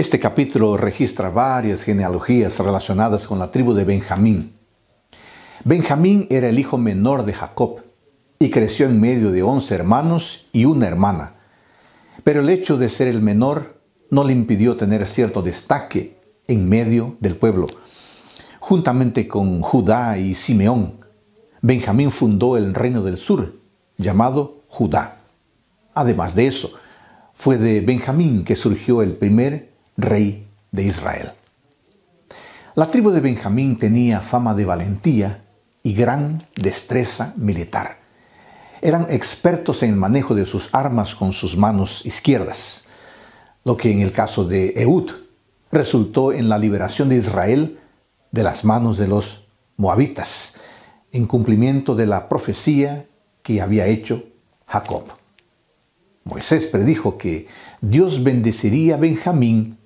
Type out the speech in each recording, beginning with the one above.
Este capítulo registra varias genealogías relacionadas con la tribu de Benjamín. Benjamín era el hijo menor de Jacob y creció en medio de once hermanos y una hermana. Pero el hecho de ser el menor no le impidió tener cierto destaque en medio del pueblo. Juntamente con Judá y Simeón, Benjamín fundó el reino del sur, llamado Judá. Además de eso, fue de Benjamín que surgió el primer rey de Israel. La tribu de Benjamín tenía fama de valentía y gran destreza militar. Eran expertos en el manejo de sus armas con sus manos izquierdas, lo que en el caso de Eud resultó en la liberación de Israel de las manos de los moabitas, en cumplimiento de la profecía que había hecho Jacob. Moisés predijo que Dios bendeciría a Benjamín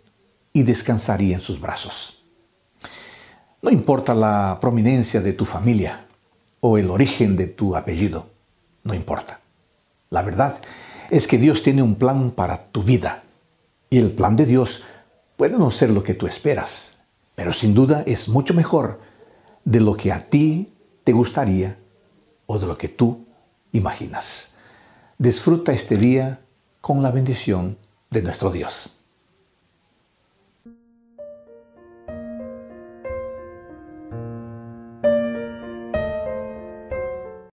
y descansaría en sus brazos. No importa la prominencia de tu familia o el origen de tu apellido, no importa. La verdad es que Dios tiene un plan para tu vida y el plan de Dios puede no ser lo que tú esperas, pero sin duda es mucho mejor de lo que a ti te gustaría o de lo que tú imaginas. Disfruta este día con la bendición de nuestro Dios.